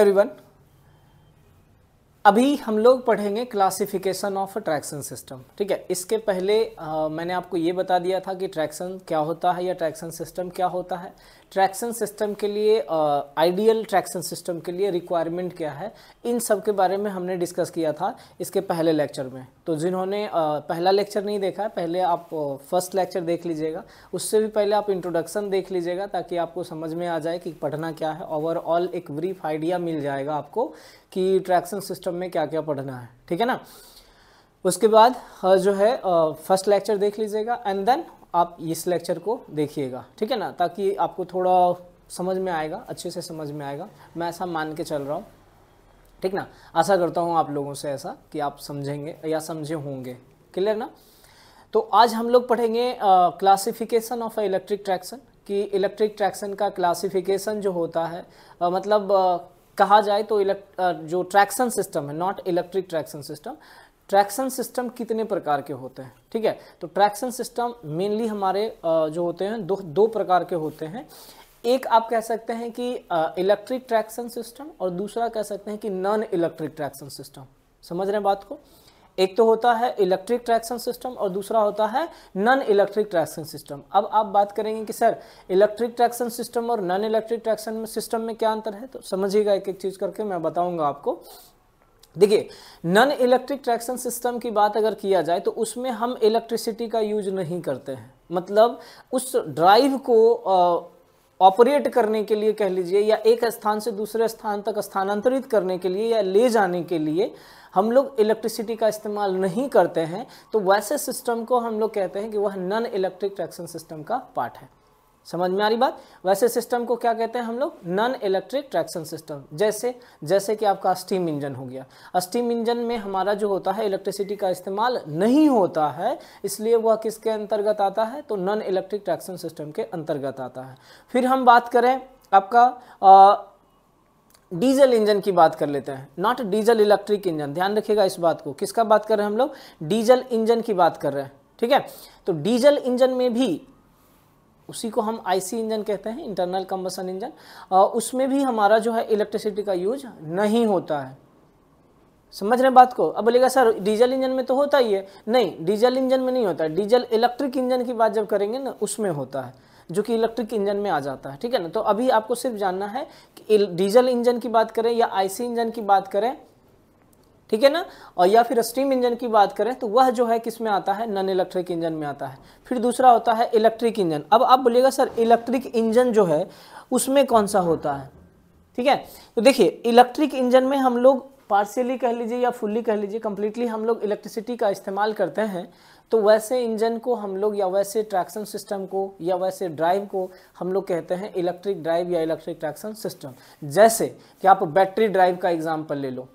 Everyone अभी हम लोग पढ़ेंगे क्लासिफिकेशन ऑफ ट्रैक्शन सिस्टम ठीक है इसके पहले आ, मैंने आपको ये बता दिया था कि ट्रैक्शन क्या होता है या ट्रैक्शन सिस्टम क्या होता है ट्रैक्शन सिस्टम के लिए आइडियल ट्रैक्शन सिस्टम के लिए रिक्वायरमेंट क्या है इन सब के बारे में हमने डिस्कस किया था इसके पहले लेक्चर में तो जिन्होंने uh, पहला लेक्चर नहीं देखा है पहले आप फर्स्ट uh, लेक्चर देख लीजिएगा उससे भी पहले आप इंट्रोडक्शन देख लीजिएगा ताकि आपको समझ में आ जाए कि पढ़ना क्या है ओवरऑल एक ब्रीफ आइडिया मिल जाएगा आपको कि ट्रैक्शन सिस्टम में क्या क्या पढ़ना है ठीक है ना उसके बाद जो है फर्स्ट लेक्चर देख लीजिएगा एंड देन आप इस लेक्चर को देखिएगा ठीक है ना ताकि आपको थोड़ा समझ में आएगा अच्छे से समझ में आएगा मैं ऐसा मान के चल रहा हूँ ठीक ना आशा करता हूँ आप लोगों से ऐसा कि आप समझेंगे या समझे होंगे क्लियर ना तो आज हम लोग पढ़ेंगे क्लासिफिकेशन ऑफ इलेक्ट्रिक ट्रैक्शन कि इलेक्ट्रिक ट्रैक्शन का क्लासिफिकेशन जो होता है uh, मतलब uh, कहा जाए तो इलेक्ट uh, जो ट्रैक्शन सिस्टम है not electric traction system traction system कितने प्रकार के होते हैं ठीक है तो ट्रैक्शन सिस्टम मेनली हमारे जो होते हैं दो दो प्रकार के होते हैं एक आप कह सकते हैं कि इलेक्ट्रिक ट्रैक्शन सिस्टम और दूसरा कह सकते हैं कि नॉन इलेक्ट्रिक ट्रैक्शन सिस्टम समझ रहे हैं बात को एक तो होता है इलेक्ट्रिक ट्रैक्शन सिस्टम और दूसरा होता है नॉन इलेक्ट्रिक ट्रैक्शन सिस्टम अब आप बात करेंगे कि सर इलेक्ट्रिक ट्रैक्शन सिस्टम और नॉन इलेक्ट्रिक ट्रैक्शन सिस्टम में क्या अंतर है तो समझिएगा एक एक चीज़ करके मैं बताऊंगा आपको देखिए नन इलेक्ट्रिक ट्रैक्शन सिस्टम की बात अगर किया जाए तो उसमें हम इलेक्ट्रिसिटी का यूज नहीं करते हैं मतलब उस ड्राइव को ऑपरेट करने के लिए कह लीजिए या एक स्थान से दूसरे स्थान तक स्थानांतरित करने के लिए या ले जाने के लिए हम लोग इलेक्ट्रिसिटी का इस्तेमाल नहीं करते हैं तो वैसे सिस्टम को हम लोग कहते हैं कि वह नन इलेक्ट्रिक ट्रैक्शन सिस्टम का पार्ट है समझ में आ रही बात वैसे सिस्टम को क्या कहते हैं हम लोग नॉन इलेक्ट्रिक ट्रैक्शन सिस्टम जैसे जैसे कि आपका स्टीम इंजन हो गया स्टीम इंजन में हमारा जो होता है इलेक्ट्रिसिटी का इस्तेमाल नहीं होता है इसलिए वह किसके अंतर्गत आता है तो नॉन इलेक्ट्रिक ट्रैक्शन सिस्टम के अंतर्गत आता है फिर हम बात करें आपका आ, डीजल इंजन की बात कर लेते हैं नॉट डीजल इलेक्ट्रिक इंजन ध्यान रखिएगा इस बात को किसका बात कर रहे हैं हम लोग डीजल इंजन की बात कर रहे हैं ठीक है तो डीजल इंजन में भी उसी को हम आईसी इंजन कहते हैं इंटरनल कम्बसन इंजन उसमें भी हमारा जो है इलेक्ट्रिसिटी का यूज नहीं होता है समझ रहे हैं बात को अब बोलेगा सर डीजल इंजन में तो होता ही है नहीं डीजल इंजन में नहीं होता डीजल इलेक्ट्रिक इंजन की बात जब करेंगे ना उसमें होता है जो कि इलेक्ट्रिक इंजन में आ जाता है ठीक है ना तो अभी आपको सिर्फ जानना है कि डीजल इंजन की बात करें या आईसी इंजन की बात करें ठीक है ना और या फिर स्टीम इंजन की बात करें तो वह जो है किस में आता है नॉन इलेक्ट्रिक इंजन में आता है फिर दूसरा होता है इलेक्ट्रिक इंजन अब आप बोलिएगा सर इलेक्ट्रिक इंजन जो है उसमें कौन सा होता है ठीक है तो देखिए इलेक्ट्रिक इंजन में हम लोग पार्शियली कह लीजिए या फुल्ली कह लीजिए कम्प्लीटली हम लोग इलेक्ट्रिसिटी का इस्तेमाल करते हैं तो वैसे इंजन को हम लोग या वैसे ट्रैक्शन सिस्टम को या वैसे ड्राइव को हम लोग कहते हैं इलेक्ट्रिक ड्राइव या इलेक्ट्रिक ट्रैक्शन सिस्टम जैसे कि आप बैटरी ड्राइव का एग्जाम्पल ले लो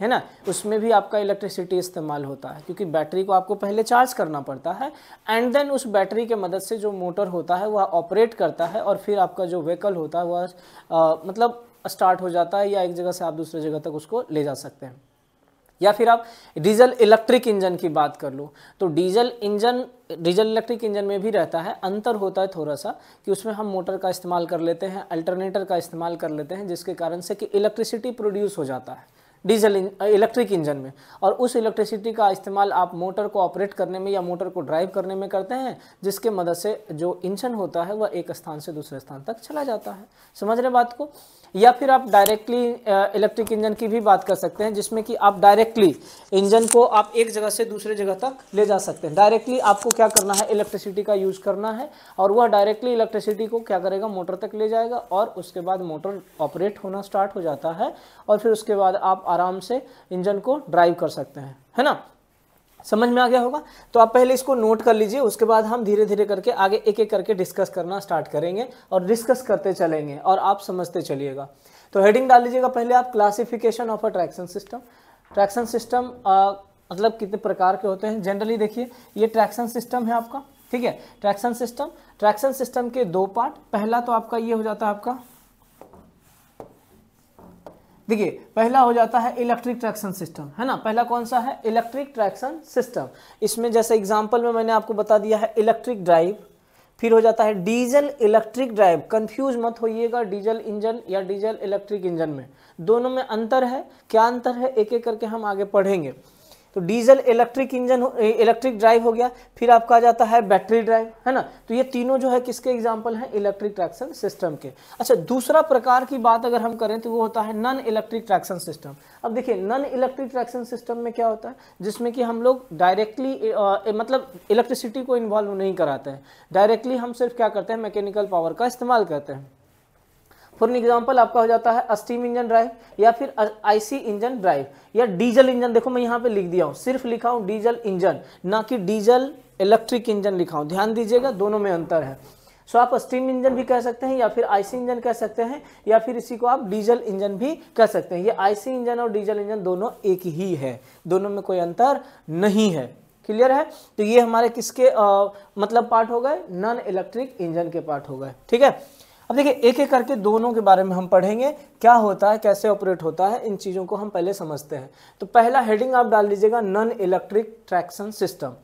है ना उसमें भी आपका इलेक्ट्रिसिटी इस्तेमाल होता है क्योंकि बैटरी को आपको पहले चार्ज करना पड़ता है एंड देन उस बैटरी के मदद से जो मोटर होता है वह ऑपरेट करता है और फिर आपका जो व्हीकल होता है वह मतलब स्टार्ट हो जाता है या एक जगह से आप दूसरे जगह तक उसको ले जा सकते हैं या फिर आप डीजल इलेक्ट्रिक इंजन की बात कर लो तो diesel engine diesel electric engine में भी रहता है अंतर होता है थोड़ा सा कि उसमें हम मोटर का इस्तेमाल कर लेते हैं अल्टरनेटर का इस्तेमाल कर लेते हैं जिसके कारण से कि इलेक्ट्रिसिटी प्रोड्यूस हो जाता है डीजल इलेक्ट्रिक इंजन में और उस इलेक्ट्रिसिटी का इस्तेमाल आप मोटर को ऑपरेट करने में या मोटर को ड्राइव करने में करते हैं जिसके मदद से जो इंजन होता है वह एक स्थान से दूसरे स्थान तक चला जाता है समझ रहे बात को या फिर आप डायरेक्टली इलेक्ट्रिक इंजन की भी बात कर सकते हैं जिसमें कि आप डायरेक्टली इंजन को आप एक जगह से दूसरे जगह तक ले जा सकते हैं डायरेक्टली आपको क्या करना है इलेक्ट्रिसिटी का यूज़ करना है और वह डायरेक्टली इलेक्ट्रिसिटी को क्या करेगा मोटर तक ले जाएगा और उसके बाद मोटर ऑपरेट होना स्टार्ट हो जाता है और फिर उसके बाद आप आराम से इंजन को ड्राइव कर सकते हैं है ना समझ में आ गया होगा तो आप पहले इसको नोट कर लीजिए उसके बाद हम धीरे धीरे करके आगे एक एक करके डिस्कस करना स्टार्ट करेंगे और डिस्कस करते चलेंगे और आप समझते चलिएगा तो हेडिंग डाल लीजिएगा पहले आप classification of a traction system traction system मतलब कितने प्रकार के होते हैं जनरली देखिए ये ट्रैक्शन सिस्टम है आपका ठीक है ट्रैक्शन सिस्टम ट्रैक्शन सिस्टम के दो पार्ट पहला तो आपका ये हो जाता है आपका देखिए पहला हो जाता है इलेक्ट्रिक ट्रैक्शन सिस्टम है ना पहला कौन सा है इलेक्ट्रिक ट्रैक्शन सिस्टम इसमें जैसे एग्जाम्पल में मैंने आपको बता दिया है इलेक्ट्रिक ड्राइव फिर हो जाता है डीजल इलेक्ट्रिक ड्राइव कंफ्यूज मत होइएगा डीजल इंजन या डीजल इलेक्ट्रिक इंजन में दोनों में अंतर है क्या अंतर है एक एक करके हम आगे पढ़ेंगे तो diesel electric engine electric drive हो गया फिर आपका आ जाता है बैटरी ड्राइव है ना तो ये तीनों जो है किसके एग्जाम्पल हैं इलेक्ट्रिक ट्रैक्शन सिस्टम के अच्छा दूसरा प्रकार की बात अगर हम करें तो वो होता है नन इलेक्ट्रिक ट्रैक्शन सिस्टम अब देखिए नन इलेक्ट्रिक ट्रैक्शन सिस्टम में क्या होता है जिसमें कि हम लोग डायरेक्टली मतलब इलेक्ट्रिसिटी को इन्वॉल्व नहीं कराते हैं डायरेक्टली हम सिर्फ क्या करते हैं मैकेनिकल पावर का इस्तेमाल करते हैं फॉर एग्जाम्पल आपका हो जाता है स्टीम इंजन ड्राइव या फिर आईसी इंजन ड्राइव या डीजल इंजन देखो मैं यहाँ पे लिख दिया हूँ सिर्फ लिखा हूँ डीजल इंजन ना कि डीजल इलेक्ट्रिक इंजन लिखा हूँ ध्यान दीजिएगा दोनों में अंतर है सो so, आप स्टीम इंजन भी कह सकते हैं या फिर आईसी इंजन कह सकते हैं या फिर इसी को आप डीजल इंजन भी कह सकते हैं ये आईसी इंजन और डीजल इंजन दोनों एक ही है दोनों में कोई अंतर नहीं है क्लियर है तो ये हमारे किसके आ, मतलब पार्ट हो गए नॉन इलेक्ट्रिक इंजन के पार्ट हो गए ठीक है अब देखिए एक एक करके दोनों के बारे में हम पढ़ेंगे क्या होता है कैसे ऑपरेट होता है इन चीज़ों को हम पहले समझते हैं तो पहला हेडिंग आप डाल दीजिएगा नॉन इलेक्ट्रिक ट्रैक्शन सिस्टम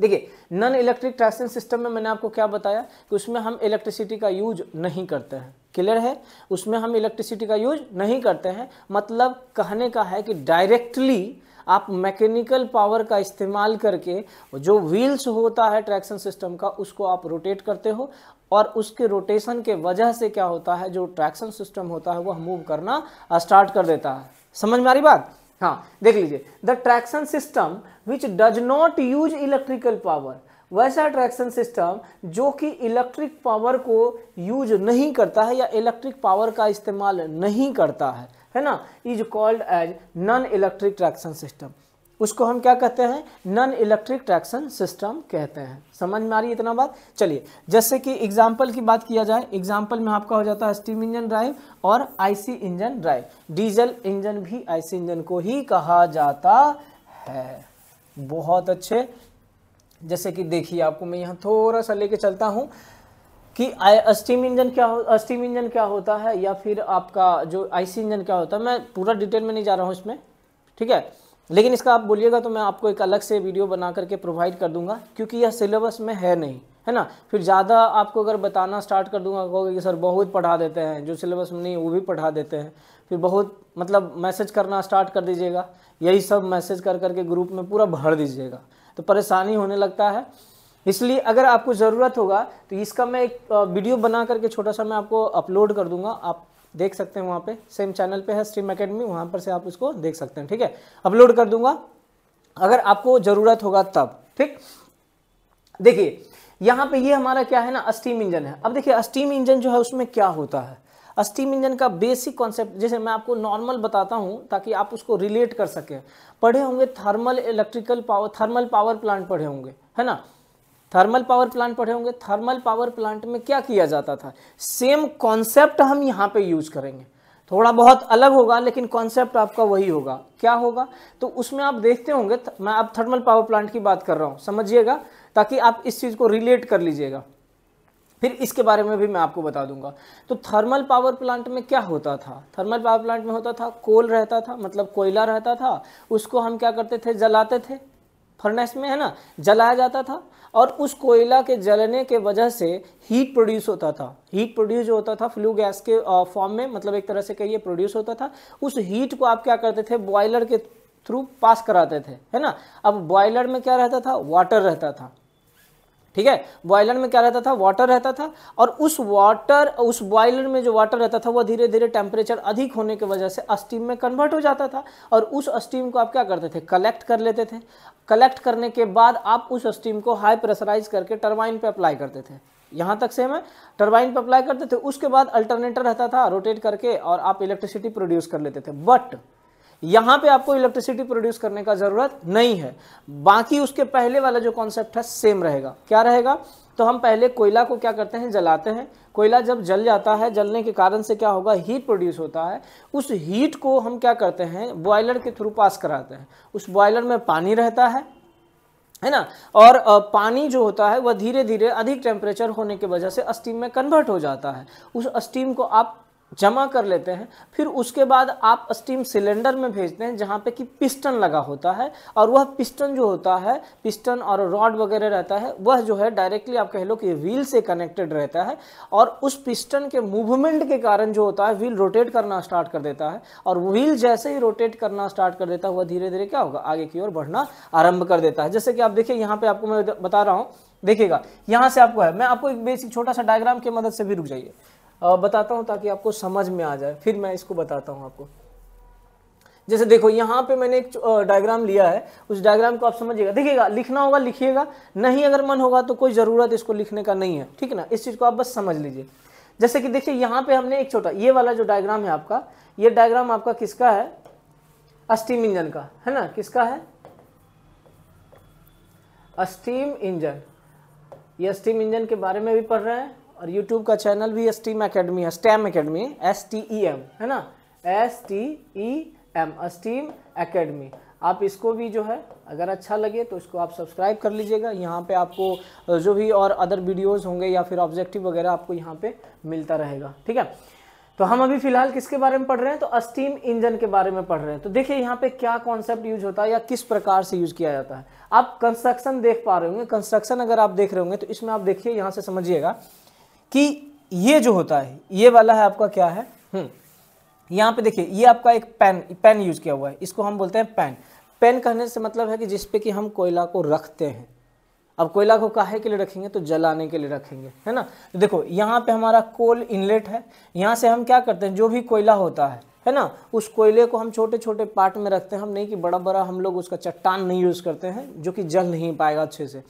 देखिए नॉन इलेक्ट्रिक ट्रैक्शन सिस्टम में मैंने आपको क्या बताया कि उसमें हम इलेक्ट्रिसिटी का यूज नहीं करते हैं क्लियर है उसमें हम इलेक्ट्रिसिटी का यूज नहीं करते हैं मतलब कहने का है कि डायरेक्टली आप मैकेनिकल पावर का इस्तेमाल करके जो व्हील्स होता है ट्रैक्शन सिस्टम का उसको आप रोटेट करते हो और उसके रोटेशन के वजह से क्या होता है जो ट्रैक्शन सिस्टम होता है वह मूव करना स्टार्ट कर देता है समझ में आ रही बात हाँ देख लीजिए the traction system which does not use electrical power वैसा ट्रैक्शन सिस्टम जो कि इलेक्ट्रिक पावर को यूज नहीं करता है या इलेक्ट्रिक पावर का इस्तेमाल नहीं करता है है ना is called as non electric traction system उसको हम क्या कहते हैं नॉन इलेक्ट्रिक ट्रैक्शन सिस्टम कहते हैं समझ में आ रही है इतना बात चलिए जैसे कि एग्जाम्पल की बात किया जाए एग्जाम्पल में आपका हो जाता है स्टीम इंजन ड्राइव और IC engine drive diesel engine भी आईसी इंजन को ही कहा जाता है बहुत अच्छे जैसे कि देखिए आपको मैं यहाँ थोड़ा सा लेके चलता हूँ कि स्टीम इंजन क्या हो स्टीम इंजन क्या होता है या फिर आपका जो आईसी इंजन क्या होता है मैं पूरा डिटेल में नहीं जा रहा हूँ इसमें ठीक है लेकिन इसका आप बोलिएगा तो मैं आपको एक अलग से वीडियो बना करके प्रोवाइड कर दूंगा क्योंकि यह सिलेबस में है नहीं है ना फिर ज़्यादा आपको अगर बताना स्टार्ट कर दूंगा कहोगे कि सर बहुत पढ़ा देते हैं जो सिलेबस में नहीं वो भी पढ़ा देते हैं फिर बहुत मतलब मैसेज करना स्टार्ट कर दीजिएगा यही सब मैसेज कर करके ग्रुप में पूरा भर दीजिएगा तो परेशानी होने लगता है इसलिए अगर आपको ज़रूरत होगा तो इसका मैं एक वीडियो बना करके छोटा सा मैं आपको अपलोड कर दूंगा आप देख सकते हैं वहाँ पे सेम चैनल पे है स्ट्रीम अकेडमी वहाँ पर से आप इसको देख सकते हैं ठीक है अपलोड कर दूंगा अगर आपको ज़रूरत होगा तब ठीक देखिए यहाँ पे ये हमारा क्या है ना अस्टीम इंजन है अब देखिए अस्टीम इंजन जो है उसमें क्या होता है अस्टीम इंजन का बेसिक कॉन्सेप्ट जैसे मैं आपको नॉर्मल बताता हूँ ताकि आप उसको रिलेट कर सकें पढ़े होंगे thermal electrical power thermal power plant पढ़े होंगे है ना थर्मल पावर प्लांट पढ़े होंगे थर्मल पावर प्लांट में क्या किया जाता था सेम कॉन्सेप्ट हम यहाँ पे यूज करेंगे थोड़ा बहुत अलग होगा लेकिन कॉन्सेप्ट आपका वही होगा क्या होगा तो उसमें आप देखते होंगे मैं अब थर्मल पावर प्लांट की बात कर रहा हूँ समझिएगा ताकि आप इस चीज़ को रिलेट कर लीजिएगा फिर इसके बारे में भी मैं आपको बता दूंगा तो थर्मल पावर प्लांट में क्या होता था थर्मल पावर प्लांट में होता था कोल रहता था मतलब कोयला रहता था उसको हम क्या करते थे जलाते थे फर्नेस में है ना जलाया जाता था और उस कोयला के जलने के वजह से हीट प्रोड्यूस होता था हीट प्रोड्यूस जो होता था फ्लू गैस के फॉर्म में मतलब एक तरह से कहिए प्रोड्यूस होता था उस हीट को आप क्या करते थे बॉयलर के थ्रू पास कराते थे है ना अब बॉयलर में क्या रहता था वाटर रहता था ठीक है बॉयलर में क्या रहता था वाटर रहता था और उस वाटर उस बॉयलर में जो वाटर रहता था वह धीरे धीरे टेम्परेचर अधिक होने की वजह से स्टीम में कन्वर्ट हो जाता था और उस स्टीम को आप क्या करते थे कलेक्ट कर लेते थे कलेक्ट करने के बाद आप उस स्टीम को हाई प्रेशराइज करके टर्बाइन पे अप्लाई करते थे यहां तक से है टर्बाइन पर अप्लाई करते थे उसके बाद अल्टरनेटर रहता था रोटेट करके और आप इलेक्ट्रिसिटी प्रोड्यूस कर लेते थे बट यहां पे आपको इलेक्ट्रिसिटी प्रोड्यूस करने का जरूरत नहीं है बाकी उसके पहले वाला जो कॉन्सेप्ट है सेम रहेगा क्या रहेगा तो हम पहले कोयला को क्या करते हैं जलाते हैं कोयला जब जल जाता है जलने के कारण से क्या होगा हीट प्रोड्यूस होता है उस हीट को हम क्या करते हैं बॉयलर के थ्रू पास कराते हैं उस बॉयलर में पानी रहता है है ना और पानी जो होता है वह धीरे धीरे अधिक टेम्परेचर होने की वजह से स्टीम में कन्वर्ट हो जाता है उस स्टीम को आप जमा कर लेते हैं फिर उसके बाद आप स्टीम सिलेंडर में भेजते हैं जहाँ पे कि पिस्टन लगा होता है और वह पिस्टन जो होता है पिस्टन और रॉड वगैरह रहता है वह जो है डायरेक्टली आप कह लो कि व्हील से कनेक्टेड रहता है और उस पिस्टन के मूवमेंट के कारण जो होता है व्हील रोटेट करना स्टार्ट कर देता है और व्हील जैसे ही रोटेट करना स्टार्ट कर देता है वह धीरे धीरे क्या होगा आगे की ओर बढ़ना आरंभ कर देता है जैसे कि आप देखिए यहाँ पर आपको मैं बता रहा हूँ देखिएगा यहाँ से आपको है मैं आपको एक बेसिक छोटा सा डायग्राम की मदद से भी रुक जाइए बताता हूँ ताकि आपको समझ में आ जाए फिर मैं इसको बताता हूँ आपको जैसे देखो यहाँ पे मैंने एक डायग्राम लिया है उस डायग्राम को आप समझिएगा देखिएगा लिखना होगा लिखिएगा नहीं अगर मन होगा तो कोई ज़रूरत इसको लिखने का नहीं है ठीक है ना इस चीज़ को आप बस समझ लीजिए जैसे कि देखिए यहाँ पे हमने एक छोटा ये वाला जो डायग्राम है आपका ये डायग्राम आपका किसका है अस्टीम इंजन का है ना किसका है अस्टीम इंजन ये अस्टीम इंजन के बारे में भी पढ़ रहे हैं और यूट्यूब का चैनल भी स्टीम अकेडमी है STEM academy S T E M है ना S T E M STEM academy आप इसको भी जो है अगर अच्छा लगे तो इसको आप सब्सक्राइब कर लीजिएगा यहाँ पे आपको जो भी और अदर वीडियोस होंगे या फिर ऑब्जेक्टिव वगैरह आपको यहाँ पे मिलता रहेगा ठीक है तो हम अभी फिलहाल किसके बारे में पढ़ रहे हैं तो स्टीम इंजन के बारे में पढ़ रहे हैं तो देखिए यहाँ पे क्या कॉन्सेप्ट यूज होता है या किस प्रकार से यूज किया जाता है आप कंस्ट्रक्शन देख पा रहे होंगे कंस्ट्रक्शन अगर आप देख रहे होंगे तो इसमें आप देखिए यहाँ से समझिएगा कि ये जो होता है ये वाला है आपका क्या है हम्म। यहाँ पे देखिए ये आपका एक पेन पेन यूज किया हुआ है इसको हम बोलते हैं पेन पेन कहने से मतलब है कि जिस पे कि हम कोयला को रखते हैं अब कोयला को काहे के लिए रखेंगे तो जलाने के लिए रखेंगे है ना तो देखो यहाँ पे हमारा कोल इनलेट है यहाँ से हम क्या करते हैं जो भी कोयला होता है है ना उस कोयले को हम छोटे छोटे पार्ट में रखते हैं हम नहीं कि बड़ा बड़ा हम लोग उसका चट्टान नहीं यूज़ करते हैं जो कि जल नहीं पाएगा अच्छे से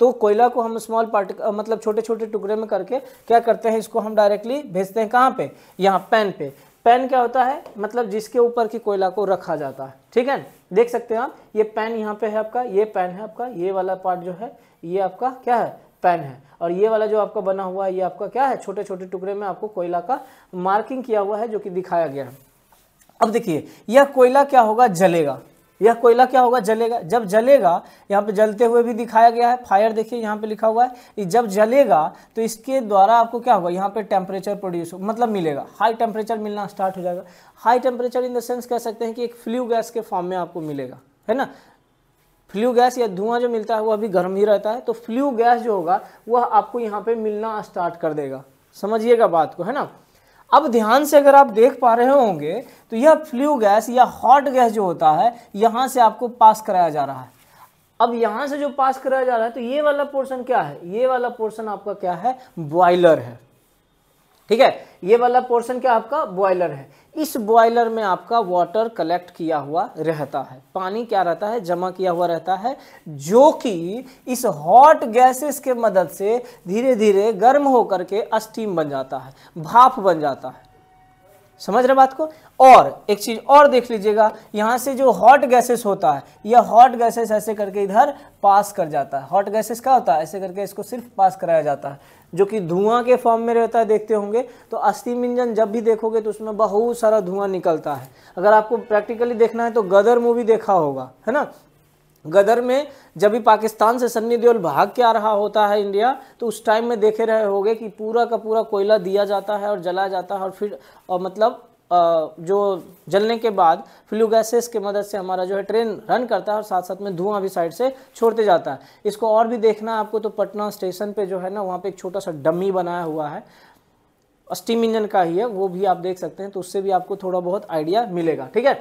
तो कोयला को हम स्मॉल पार्ट मतलब छोटे छोटे टुकड़े में करके क्या करते हैं इसको हम डायरेक्टली भेजते हैं कहाँ पे यहाँ पैन पे पैन क्या होता है मतलब जिसके ऊपर की कोयला को रखा जाता है ठीक है देख सकते हैं आप ये पैन यहाँ पे है आपका ये पैन है आपका ये वाला पार्ट जो है ये आपका क्या है पैन है और ये वाला जो आपका बना हुआ है ये आपका क्या है छोटे छोटे टुकड़े में आपको कोयला का मार्किंग किया हुआ है जो कि दिखाया गया है अब देखिए यह कोयला क्या होगा जलेगा यह कोयला क्या होगा जलेगा जब जलेगा यहाँ पे जलते हुए भी दिखाया गया है फायर देखिए यहाँ पे लिखा हुआ है जब जलेगा तो इसके द्वारा आपको क्या होगा यहाँ पे टेम्परेचर प्रोड्यूस मतलब मिलेगा हाई टेम्परेचर मिलना स्टार्ट हो जाएगा high temperature in the sense कह सकते हैं कि एक फ्लू गैस के फॉर्म में आपको मिलेगा है ना फ्लू गैस या धुआं जो मिलता है वह अभी गर्म ही रहता है तो फ्लू गैस जो होगा वह आपको यहाँ पे मिलना स्टार्ट कर देगा समझिएगा बात को है ना अब ध्यान से अगर आप देख पा रहे होंगे तो यह फ्लू गैस या हॉट गैस जो होता है यहां से आपको पास कराया जा रहा है अब यहां से जो पास कराया जा रहा है तो ये वाला पोर्शन क्या है ये वाला पोर्शन आपका क्या है बॉयलर है ठीक है ये वाला पोर्शन क्या आपका बॉयलर है इस बॉयलर में आपका वाटर कलेक्ट किया हुआ रहता है पानी क्या रहता है जमा किया हुआ रहता है जो कि इस हॉट गैसेस के मदद से धीरे धीरे गर्म होकर के अस्टीम बन जाता है भाप बन जाता है समझ रहे बात को और एक चीज़ और देख लीजिएगा यहाँ से जो हॉट गैसेस होता है यह हॉट गैसेस ऐसे करके इधर पास कर जाता है हॉट गैसेस क्या होता है ऐसे करके इसको सिर्फ पास कराया जाता है जो कि धुआं के फॉर्म में रहता है देखते होंगे तो अस्थि इंजन जब भी देखोगे तो उसमें बहुत सारा धुआं निकलता है अगर आपको प्रैक्टिकली देखना है तो गदर मूवी देखा होगा है ना गदर में जब भी पाकिस्तान से सन्नी देओल भाग के आ रहा होता है इंडिया तो उस टाइम में देखे रहे होंगे कि पूरा का पूरा कोयला दिया जाता है और जलाया जाता है और फिर और मतलब जो जलने के बाद फ्लू गैसेस की मदद से हमारा जो है ट्रेन रन करता है और साथ साथ में धुआं भी साइड से छोड़ते जाता है इसको और भी देखना है आपको तो पटना स्टेशन पे जो है ना वहाँ पे एक छोटा सा डमी बनाया हुआ है स्टीम इंजन का ही है वो भी आप देख सकते हैं तो उससे भी आपको थोड़ा बहुत आइडिया मिलेगा ठीक है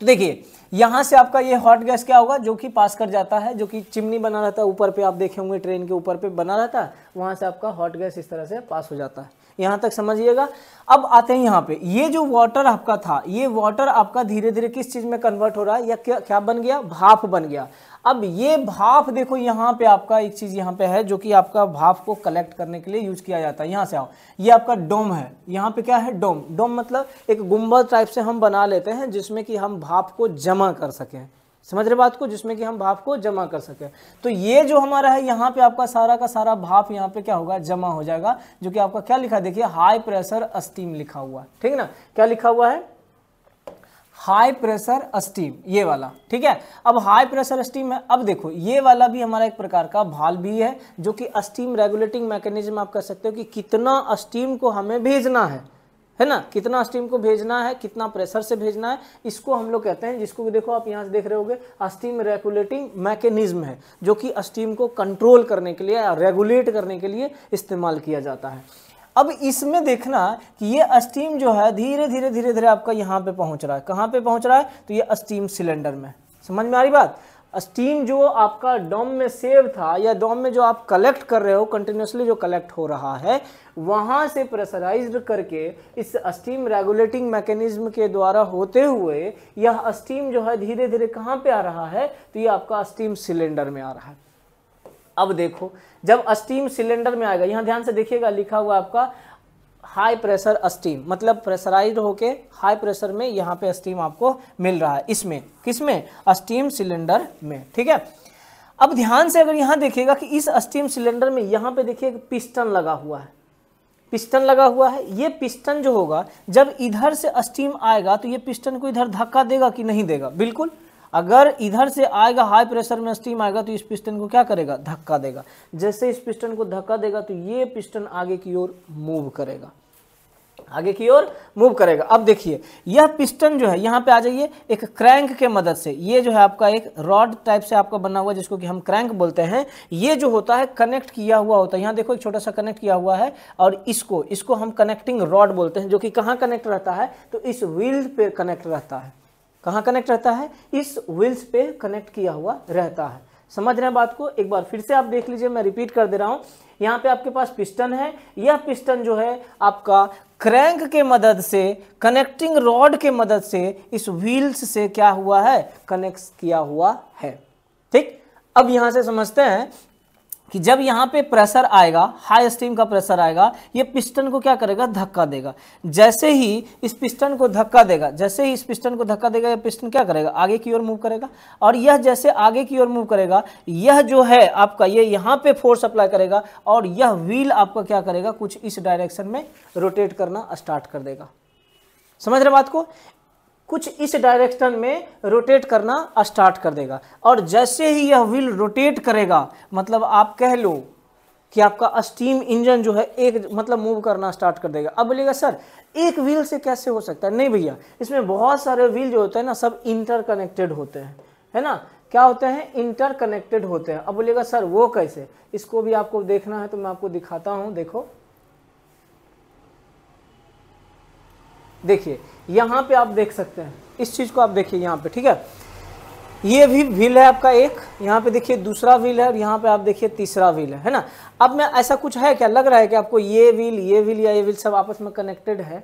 तो देखिए यहाँ से आपका ये हॉट गैस क्या होगा जो कि पास कर जाता है जो कि चिमनी बना रहता है ऊपर पे आप देखे होंगे ट्रेन के ऊपर पे बना रहता है वहाँ से आपका हॉट गैस इस तरह से पास हो जाता है यहाँ तक समझिएगा अब आते हैं यहाँ पे ये जो वाटर आपका था ये वाटर आपका धीरे धीरे किस चीज़ में कन्वर्ट हो रहा है या क्या क्या बन गया भाप बन गया अब ये भाप देखो यहाँ पे आपका एक चीज़ यहाँ पे है जो कि आपका भाप को कलेक्ट करने के लिए यूज किया जाता है यहाँ से आओ ये आपका डोम है यहाँ पे क्या है डोम डोम मतलब एक गुम्बद टाइप से हम बना लेते हैं जिसमें कि हम भाप को जमा कर सकें समझ रहे बात को जिसमें कि हम भाप को जमा कर सके तो ये जो हमारा है यहाँ पे आपका सारा का सारा भाप यहाँ पे क्या होगा जमा हो जाएगा जो कि आपका क्या लिखा देखिए हाई प्रेशर अस्टीम लिखा हुआ है ठीक ना क्या लिखा हुआ है हाई प्रेशर अस्टीम ये वाला ठीक है अब हाई प्रेशर अस्टीम है अब देखो ये वाला भी हमारा एक प्रकार का भाल भी है जो कि अस्टीम रेगुलेटिंग मैकेनिज्म आप कर सकते हो कि कितना अस्टीम को हमें भेजना है है ना कितना स्टीम को भेजना है कितना प्रेशर से भेजना है इसको हम लोग कहते हैं जिसको देखो आप यहाँ से देख रहे होगे अस्टीम रेगुलेटिंग मैकेनिज्म है जो कि स्टीम को कंट्रोल करने के लिए या रेगुलेट करने के लिए इस्तेमाल किया जाता है अब इसमें देखना कि ये अस्टीम जो है धीरे धीरे धीरे धीरे आपका यहाँ पे पहुँच रहा है कहाँ पे पहुँच रहा है तो ये अस्टीम सिलेंडर में समझ में आ रही बात स्टीम जो आपका डोम में सेव था या डोम में जो आप कलेक्ट कर रहे हो कंटिन्यूसली जो कलेक्ट हो रहा है वहां से प्रेशराइज्ड करके इस स्टीम रेगुलेटिंग मैकेनिज्म के द्वारा होते हुए यह स्टीम जो है धीरे धीरे कहाँ पे आ रहा है तो ये आपका स्टीम सिलेंडर में आ रहा है अब देखो जब स्टीम सिलेंडर में आएगा यहां ध्यान से देखिएगा लिखा हुआ आपका हाई प्रेशर स्टीम मतलब प्रेशराइज होके हाई प्रेशर में यहाँ पे स्टीम आपको मिल रहा है इसमें किसमें स्टीम सिलेंडर में ठीक है अब ध्यान से अगर यहाँ देखिएगा कि इस स्टीम सिलेंडर में यहाँ पे देखिए पिस्टन लगा हुआ है पिस्टन लगा हुआ है ये पिस्टन जो होगा जब इधर से स्टीम आएगा तो ये पिस्टन को इधर धक्का देगा कि नहीं देगा बिल्कुल अगर इधर से आएगा हाई प्रेशर में स्टीम आएगा तो इस पिस्टन को क्या करेगा धक्का देगा जैसे इस पिस्टन को धक्का देगा तो ये पिस्टन आगे की ओर मूव करेगा आगे की ओर मूव करेगा अब देखिए यह पिस्टन जो है यहाँ पे आ जाइए एक क्रैंक के मदद से ये जो है आपका एक रॉड टाइप से आपका बना हुआ जिसको कि हम क्रैंक बोलते हैं ये जो होता है कनेक्ट किया हुआ होता है यहाँ देखो एक छोटा सा कनेक्ट किया हुआ है और इसको इसको हम कनेक्टिंग रॉड बोलते हैं जो कि कहाँ कनेक्ट रहता है तो इस व्हील पे कनेक्ट रहता है कहाँ कनेक्ट रहता है इस व्हील्स पे कनेक्ट किया हुआ रहता है समझ रहे हैं बात को एक बार फिर से आप देख लीजिए मैं रिपीट कर दे रहा हूं यहाँ पे आपके पास पिस्टन है यह पिस्टन जो है आपका क्रैंक के मदद से कनेक्टिंग रॉड के मदद से इस व्हील्स से क्या हुआ है कनेक्ट किया हुआ है ठीक अब यहां से समझते हैं कि जब यहां पे प्रेशर आएगा हाई स्टीम का प्रेशर आएगा ये पिस्टन को क्या करेगा धक्का देगा जैसे ही इस पिस्टन को धक्का देगा जैसे ही इस पिस्टन को धक्का देगा ये पिस्टन क्या करेगा आगे की ओर मूव करेगा और यह जैसे आगे की ओर मूव करेगा यह जो है आपका ये यहां पे फोर्स अप्लाई करेगा और यह व्हील आपका क्या करेगा कुछ इस डायरेक्शन में रोटेट करना स्टार्ट कर देगा समझ रहे बात को कुछ इस डायरेक्शन में रोटेट करना स्टार्ट कर देगा और जैसे ही यह व्हील रोटेट करेगा मतलब आप कह लो कि आपका स्टीम इंजन जो है एक मतलब मूव करना स्टार्ट कर देगा अब बोलेगा सर एक व्हील से कैसे हो सकता है नहीं भैया इसमें बहुत सारे व्हील जो होते हैं ना सब इंटरकनेक्टेड होते हैं है ना क्या होते हैं इंटरकनेक्टेड होते हैं अब बोलेगा सर वो कैसे इसको भी आपको देखना है तो मैं आपको दिखाता हूँ देखो देखिए यहाँ पे आप देख सकते हैं इस चीज़ को आप देखिए यहाँ पे ठीक है ये भी व्हील है आपका एक यहाँ पे देखिए दूसरा व्हील है और यहाँ पे आप देखिए तीसरा व्हील है है ना अब मैं ऐसा कुछ है क्या लग रहा है कि आपको ये व्हील ये व्हील या ये व्हील सब आपस में कनेक्टेड है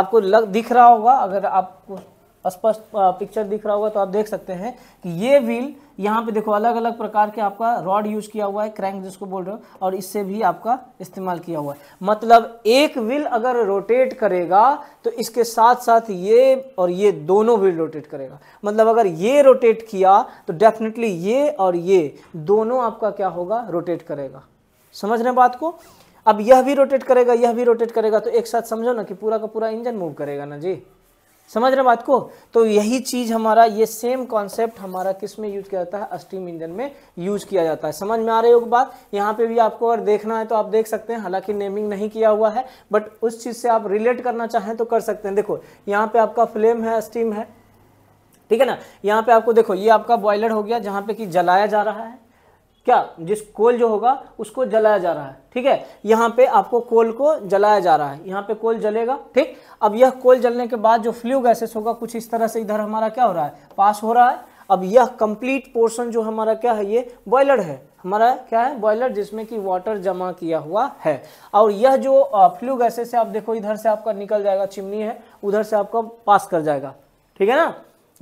आपको लग दिख रहा होगा अगर आपको स्पष्ट पिक्चर दिख रहा होगा तो आप देख सकते हैं कि ये व्हील यहाँ पे देखो अलग अलग प्रकार के आपका रॉड यूज किया हुआ है क्रैंक जिसको बोल रहे हो और इससे भी आपका इस्तेमाल किया हुआ है मतलब एक व्हील अगर रोटेट करेगा तो इसके साथ साथ ये और ये दोनों व्हील रोटेट करेगा मतलब अगर ये रोटेट किया तो डेफिनेटली ये और ये दोनों आपका क्या होगा रोटेट करेगा समझ रहे बात को अब यह भी रोटेट करेगा यह भी रोटेट करेगा तो एक साथ समझो ना कि पूरा का पूरा इंजन मूव करेगा ना जी समझ रहे बात को तो यही चीज़ हमारा ये सेम कॉन्सेप्ट हमारा किस में यूज किया जाता है स्टीम इंजन में यूज किया जाता है समझ में आ रही होगी बात यहाँ पे भी आपको अगर देखना है तो आप देख सकते हैं हालांकि नेमिंग नहीं किया हुआ है बट उस चीज़ से आप रिलेट करना चाहें तो कर सकते हैं देखो यहाँ पे आपका फ्लेम है स्टीम है ठीक है ना यहाँ पे आपको देखो ये आपका बॉयलर हो गया जहाँ पे कि जलाया जा रहा है क्या जिस कोल जो होगा उसको जलाया जा रहा है ठीक है यहाँ पे आपको कोल को जलाया जा रहा है यहाँ पे कोल जलेगा ठीक अब यह कोल जलने के बाद जो फ्ल्यू गैसेस होगा कुछ इस तरह से इधर हमारा क्या हो रहा है पास हो रहा है अब यह कंप्लीट पोर्शन जो हमारा क्या है ये बॉयलर है हमारा क्या है बॉयलर जिसमें कि वाटर जमा किया हुआ है और यह जो फ्लू गैसेस है आप देखो इधर से आपका निकल जाएगा चिमनी है उधर से आपका पास कर जाएगा ठीक है ना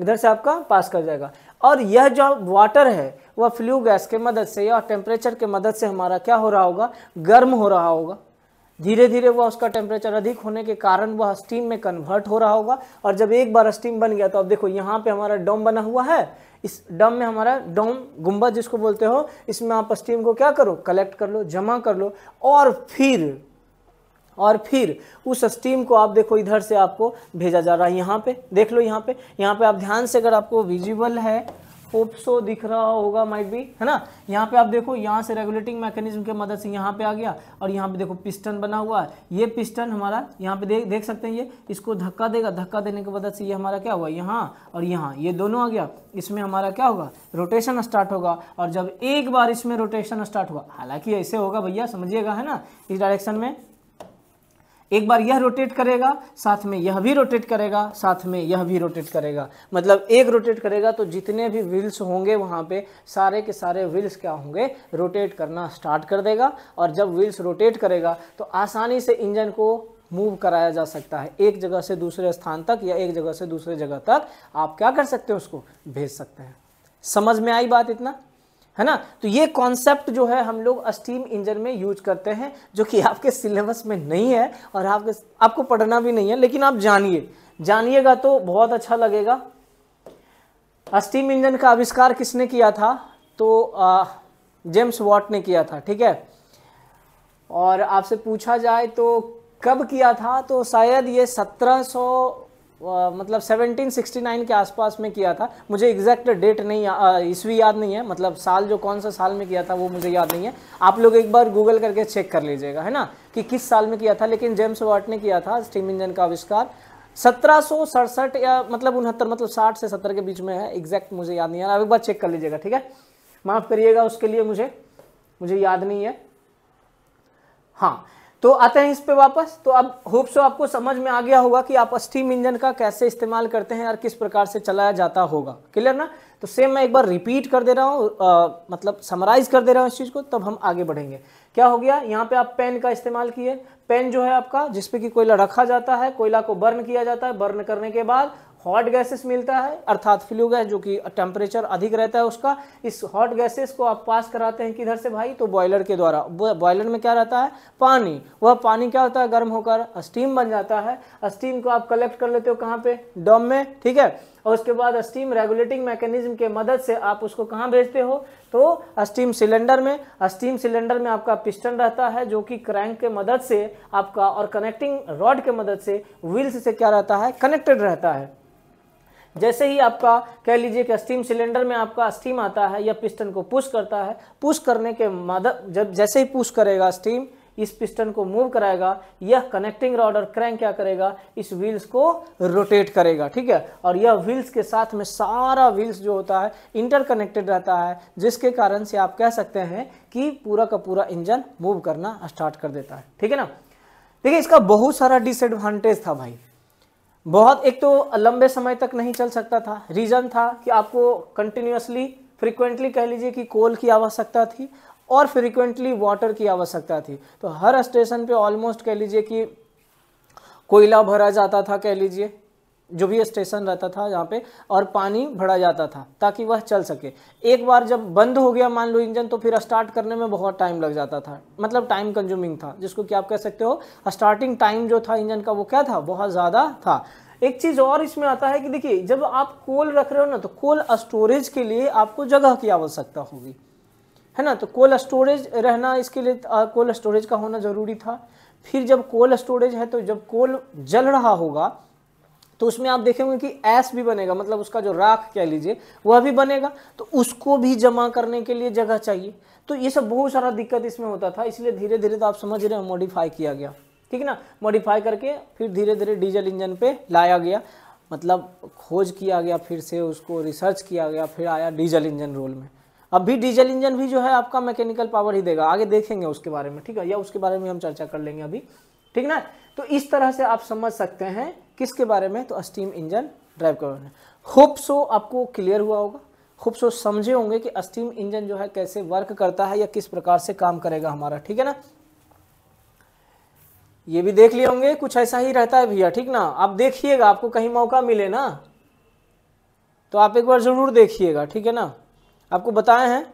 इधर से आपका पास कर जाएगा और यह जो वाटर है वह फ्लू गैस के मदद से या टेम्परेचर के मदद से हमारा क्या हो रहा होगा गर्म हो रहा होगा धीरे धीरे वह उसका टेम्परेचर अधिक होने के कारण वह स्टीम में कन्वर्ट हो रहा होगा और जब एक बार स्टीम बन गया तो अब देखो यहाँ पे हमारा डोम बना हुआ है इस डम में हमारा डोम गुम्बद जिसको बोलते हो इसमें आप स्टीम को क्या करो कलेक्ट कर लो जमा कर लो और फिर और फिर उस स्टीम को आप देखो इधर से आपको भेजा जा रहा है यहाँ पे देख लो यहाँ पे यहाँ पे आप ध्यान से अगर आपको विजिबल है होप्सो दिख रहा होगा माइट भी है ना यहाँ पे आप देखो यहाँ से रेगुलेटिंग मैकेनिज्म के मदद से यहाँ पे आ गया और यहाँ पे देखो पिस्टन बना हुआ है ये पिस्टन हमारा यहाँ पे देख देख सकते हैं ये इसको धक्का देगा धक्का देने की मदद से ये हमारा क्या हुआ यहाँ और यहाँ ये दोनों आ गया इसमें हमारा क्या होगा रोटेशन स्टार्ट होगा और जब एक बार इसमें रोटेशन स्टार्ट हुआ हालांकि ऐसे होगा भैया समझिएगा है ना इस डायरेक्शन में एक बार यह रोटेट करेगा साथ में यह भी रोटेट करेगा साथ में यह भी रोटेट करेगा मतलब एक रोटेट करेगा तो जितने भी व्हील्स होंगे वहाँ पे सारे के सारे व्हील्स क्या होंगे रोटेट करना स्टार्ट कर देगा और जब व्हील्स रोटेट करेगा तो आसानी से इंजन को मूव कराया जा सकता है एक जगह से दूसरे स्थान तक या एक जगह से दूसरे जगह तक आप क्या कर सकते हैं उसको भेज सकते हैं समझ में आई बात इतना है ना तो ये कॉन्सेप्ट जो है हम लोग स्टीम इंजन में यूज करते हैं जो कि आपके सिलेबस में नहीं है और आपके आपको पढ़ना भी नहीं है लेकिन आप जानिए जानिएगा तो बहुत अच्छा लगेगा स्टीम इंजन का आविष्कार किसने किया था तो आ, जेम्स वॉट ने किया था ठीक है और आपसे पूछा जाए तो कब किया था तो शायद ये सत्रह सौ मतलब 1769 के आसपास में किया था मुझे एग्जैक्ट डेट नहीं ईस्वी याद नहीं है मतलब साल जो कौन सा साल में किया था वो मुझे याद नहीं है आप लोग एक बार गूगल करके चेक कर लीजिएगा है ना कि किस साल में किया था लेकिन जेम्स वाट ने किया था स्टीम इंजन का आविष्कार सत्रह या मतलब उनहत्तर मतलब साठ से सत्तर के बीच में है एग्जैक्ट मुझे याद नहीं है आप एक बार चेक कर लीजिएगा ठीक है माफ़ करिएगा उसके लिए मुझे मुझे याद नहीं है हाँ तो आते हैं इस पे वापस तो अब होप सो तो आपको समझ में आ गया होगा कि आप स्टीम इंजन का कैसे इस्तेमाल करते हैं और किस प्रकार से चलाया जाता होगा क्लियर ना तो सेम मैं एक बार रिपीट कर दे रहा हूँ मतलब समराइज कर दे रहा हूँ इस चीज़ को तब हम आगे बढ़ेंगे क्या हो गया यहाँ पे आप पेन का इस्तेमाल किए पेन जो है आपका जिसपे कि कोयला रखा जाता है कोयला को बर्न किया जाता है बर्न करने के बाद हॉट गैसेस मिलता है अर्थात फ्लू गैस जो कि टेम्परेचर अधिक रहता है उसका इस हॉट गैसेस को आप पास कराते हैं किधर से भाई तो बॉयलर के द्वारा बॉयलर में क्या रहता है पानी वह पानी क्या होता है गर्म होकर स्टीम बन जाता है स्टीम को आप कलेक्ट कर लेते हो कहाँ पे डॉम में ठीक है और उसके बाद स्टीम रेगुलेटिंग मैकेनिज्म के मदद से आप उसको कहाँ भेजते हो तो स्टीम सिलेंडर में स्टीम सिलेंडर में आपका पिस्टन रहता है जो कि क्रैंक के मदद से आपका और कनेक्टिंग रॉड के मदद से व्हील्स से क्या रहता है कनेक्टेड रहता है जैसे ही आपका कह लीजिए कि स्टीम सिलेंडर में आपका स्टीम आता है या पिस्टन को पुश करता है पुश करने के मदद जब जैसे ही पुश करेगा स्टीम इस पिस्टन को मूव कराएगा यह कनेक्टिंग रॉड और क्रैंक क्या करेगा इस व्हील्स को रोटेट करेगा ठीक है और यह व्हील्स के साथ में सारा व्हील्स जो होता है इंटरकनेक्टेड रहता है जिसके कारण से आप कह सकते हैं कि पूरा का पूरा इंजन मूव करना स्टार्ट कर देता है ठीक है ना देखिए इसका बहुत सारा डिसएडवांटेज था भाई बहुत एक तो लंबे समय तक नहीं चल सकता था रीज़न था कि आपको कंटिन्यूसली फ्रिक्वेंटली कह लीजिए कि कोल की आवश्यकता थी और फ्रिक्वेंटली वाटर की आवश्यकता थी तो हर स्टेशन पे ऑलमोस्ट कह लीजिए कि कोयला भरा जाता था कह लीजिए जो भी स्टेशन रहता था यहाँ पे और पानी भरा जाता था ताकि वह चल सके एक बार जब बंद हो गया मान लो इंजन तो फिर स्टार्ट करने में बहुत टाइम लग जाता था मतलब टाइम कंज्यूमिंग था जिसको कि आप कह सकते हो स्टार्टिंग टाइम जो था इंजन का वो क्या था बहुत ज़्यादा था एक चीज़ और इसमें आता है कि देखिए जब आप कोल रख रहे हो ना तो कोल स्टोरेज के लिए आपको जगह की आवश्यकता होगी है ना तो कोल स्टोरेज रहना इसके लिए कोल स्टोरेज का होना ज़रूरी था फिर जब कोल स्टोरेज है तो जब कोल जल रहा होगा तो उसमें आप देखेंगे कि एस भी बनेगा मतलब उसका जो राख कह लीजिए वह भी बनेगा तो उसको भी जमा करने के लिए जगह चाहिए तो ये सब बहुत सारा दिक्कत इसमें होता था इसलिए धीरे धीरे तो आप समझ रहे हो मॉडिफाई किया गया ठीक है ना मॉडिफाई करके फिर धीरे धीरे डीजल इंजन पे लाया गया मतलब खोज किया गया फिर से उसको रिसर्च किया गया फिर आया डीजल इंजन रोल में अब भी डीजल इंजन भी जो है आपका मैकेनिकल पावर ही देगा आगे देखेंगे उसके बारे में ठीक है या उसके बारे में हम चर्चा कर लेंगे अभी ठीक ना तो इस तरह से आप समझ सकते हैं किसके बारे में तो स्टीम इंजन ड्राइव के बारे में होप सो आपको क्लियर हुआ होगा खूब सो समझे होंगे कि स्टीम इंजन जो है कैसे वर्क करता है या किस प्रकार से काम करेगा हमारा ठीक है ना ये भी देख लिए होंगे कुछ ऐसा ही रहता है भैया ठीक ना आप देखिएगा आपको कहीं मौका मिले ना तो आप एक बार ज़रूर देखिएगा ठीक है ना आपको बताए हैं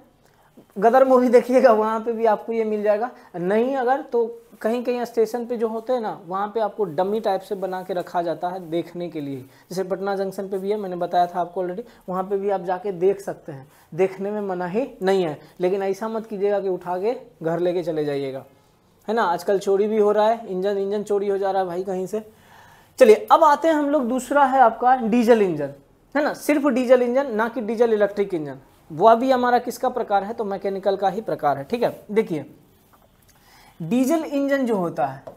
गदर मूवी देखिएगा वहाँ पे भी आपको ये मिल जाएगा नहीं अगर तो कहीं कहीं स्टेशन पे जो होते हैं ना वहाँ पे आपको डमी टाइप से बना के रखा जाता है देखने के लिए जैसे पटना जंक्शन पे भी है मैंने बताया था आपको ऑलरेडी वहाँ पे भी आप जाके देख सकते हैं देखने में मना ही नहीं है लेकिन ऐसा मत कीजिएगा कि उठा के घर लेके चले जाइएगा है ना आजकल चोरी भी हो रहा है इंजन इंजन चोरी हो जा रहा है भाई कहीं से चलिए अब आते हैं हम लोग दूसरा है आपका डीजल इंजन है ना सिर्फ डीजल इंजन ना कि डीजल इलेक्ट्रिक इंजन वह भी हमारा किसका प्रकार है तो मैकेनिकल का ही प्रकार है ठीक है देखिए डीजल इंजन जो होता है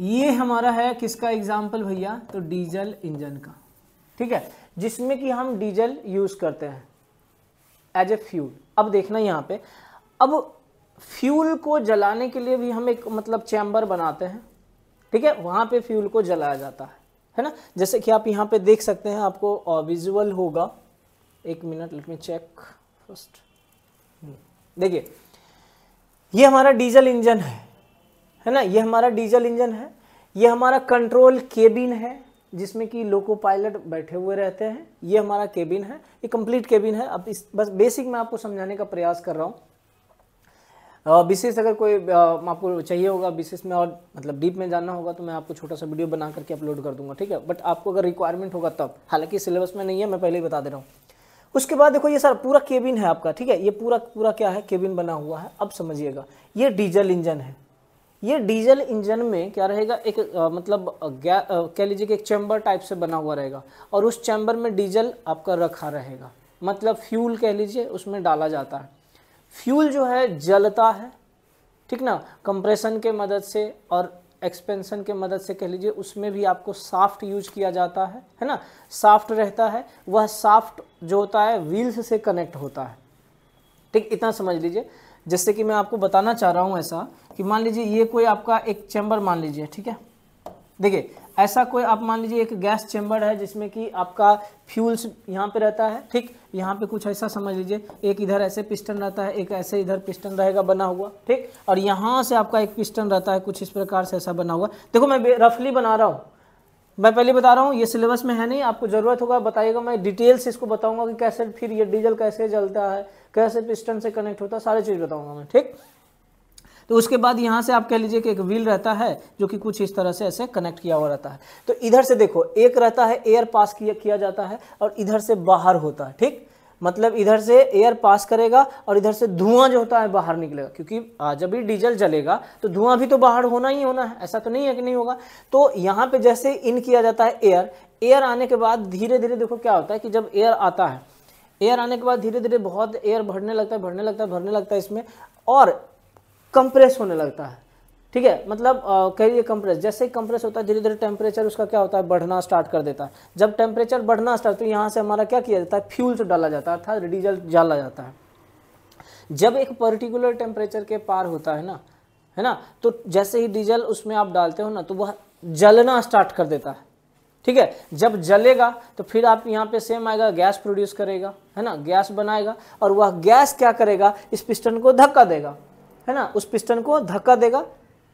ये हमारा है किसका एग्जाम्पल भैया तो डीजल इंजन का ठीक है जिसमें कि हम डीजल यूज करते हैं एज ए फ्यूल अब देखना यहाँ पे अब फ्यूल को जलाने के लिए भी हम एक मतलब चैम्बर बनाते हैं ठीक है वहाँ पे फ्यूल को जलाया जाता है है ना जैसे कि आप यहाँ पे देख सकते हैं आपको विजुअल uh, होगा एक minute let me check first देखिए ये हमारा डीजल इंजन है है ना ये हमारा डीजल इंजन है ये हमारा कंट्रोल केबिन है जिसमें कि लोको पायलट बैठे हुए रहते हैं ये हमारा केबिन है ये कंप्लीट केबिन है अब इस बस बेसिक मैं आपको समझाने का प्रयास कर रहा हूँ विशेष अगर कोई आपको चाहिए होगा विशेष में और मतलब डीप में जानना होगा तो मैं आपको छोटा सा वीडियो बना करके अपलोड कर दूंगा ठीक है बट आपको अगर रिक्वायरमेंट होगा तब हालांकि सिलेबस में नहीं है मैं पहले ही बता दे रहा हूँ उसके बाद देखो ये सर पूरा केबिन है आपका ठीक है ये पूरा पूरा क्या है केबिन बना हुआ है अब समझिएगा ये डीजल इंजन है ये डीजल इंजन में क्या रहेगा एक आ, मतलब कह लीजिए कि एक चैम्बर टाइप से बना हुआ रहेगा और उस चैम्बर में डीजल आपका रखा रहेगा मतलब फ्यूल कह लीजिए उसमें डाला जाता है फ्यूल जो है जलता है ठीक ना कंप्रेशन के मदद से और एक्सपेंशन के मदद से कह लीजिए उसमें भी आपको साफ्ट यूज किया जाता है है ना साफ्ट रहता है वह साफ्ट जो होता है व्हील्स से कनेक्ट होता है ठीक इतना समझ लीजिए जैसे कि मैं आपको बताना चाह रहा हूँ ऐसा कि मान लीजिए ये कोई आपका एक चैम्बर मान लीजिए ठीक है देखिए ऐसा कोई आप मान लीजिए एक गैस चैम्बर है जिसमें कि आपका फ्यूल्स यहाँ पे रहता है ठीक यहाँ पे कुछ ऐसा समझ लीजिए एक इधर ऐसे पिस्टन रहता है एक ऐसे इधर पिस्टन रहेगा बना हुआ ठीक और यहाँ से आपका एक पिस्टन रहता है कुछ इस प्रकार से ऐसा बना हुआ देखो मैं रफली बना रहा हूँ मैं पहले बता रहा हूँ ये सिलेबस में है नहीं आपको ज़रूरत होगा बताइएगा मैं डिटेल से इसको बताऊंगा कि कैसे फिर ये डीजल कैसे जलता है कैसे पिस्टन से कनेक्ट होता है सारी चीज़ बताऊंगा मैं ठीक तो उसके बाद यहाँ से आप कह लीजिए कि एक व्हील रहता है जो कि कुछ इस तरह से ऐसे कनेक्ट किया हुआ रहता है तो इधर से देखो एक रहता है एयर पास किया किया जाता है और इधर से बाहर होता है ठीक मतलब इधर से एयर पास करेगा और इधर से धुआं जो होता है बाहर निकलेगा क्योंकि जब भी डीजल जलेगा तो धुआं भी तो बाहर होना ही होना है ऐसा तो नहीं है कि नहीं होगा तो यहाँ पे जैसे इन किया जाता है एयर एयर आने के बाद धीरे धीरे देखो क्या होता है कि जब एयर आता है एयर आने के बाद धीरे धीरे बहुत एयर भरने लगता है भरने लगता है भरने लगता है इसमें और कंप्रेस होने लगता है ठीक है मतलब कहिए कंप्रेस जैसे ही कंप्रेस होता है धीरे धीरे टेम्परेचर उसका क्या होता है बढ़ना स्टार्ट कर देता है जब टेम्परेचर बढ़ना स्टार्ट तो यहाँ से हमारा क्या किया जाता है फ्यूल से डाला जाता है अर्थात डीजल डाला जाता है जब एक पर्टिकुलर टेम्परेचर के पार होता है ना है ना तो जैसे ही डीजल उसमें आप डालते हो ना तो वह जलना स्टार्ट कर देता है ठीक है जब जलेगा तो फिर आप यहाँ पे सेम आएगा गैस प्रोड्यूस करेगा है ना गैस बनाएगा और वह गैस क्या करेगा इस पिस्टन को धक्का देगा है ना उस पिस्टन को धक्का देगा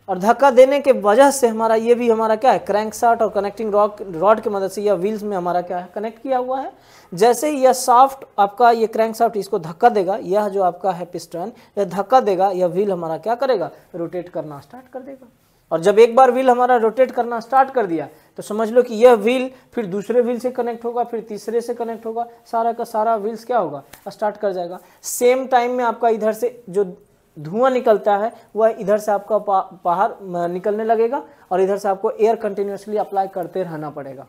और धक्का देने के वजह से हमारा ये भी हमारा क्या है क्रैंक शार्ट और कनेक्टिंग रॉक रॉड की मदद से या व्हील्स में हमारा क्या है कनेक्ट किया हुआ है जैसे ही यह साफ्ट आपका ये क्रैंक शाफ्ट इसको धक्का देगा यह जो आपका है पिस्टन यह धक्का देगा यह व्हील हमारा क्या करेगा रोटेट करना स्टार्ट कर देगा और जब एक बार व्हील हमारा रोटेट करना स्टार्ट कर दिया तो समझ लो कि यह व्हील फिर दूसरे व्हील से कनेक्ट होगा फिर तीसरे से कनेक्ट होगा सारा का सारा व्हील्स क्या होगा स्टार्ट कर जाएगा सेम टाइम में आपका इधर से जो धुआं निकलता है वह इधर से आपका बाहर निकलने लगेगा और इधर से आपको एयर कंटिन्यूसली अप्लाई करते रहना पड़ेगा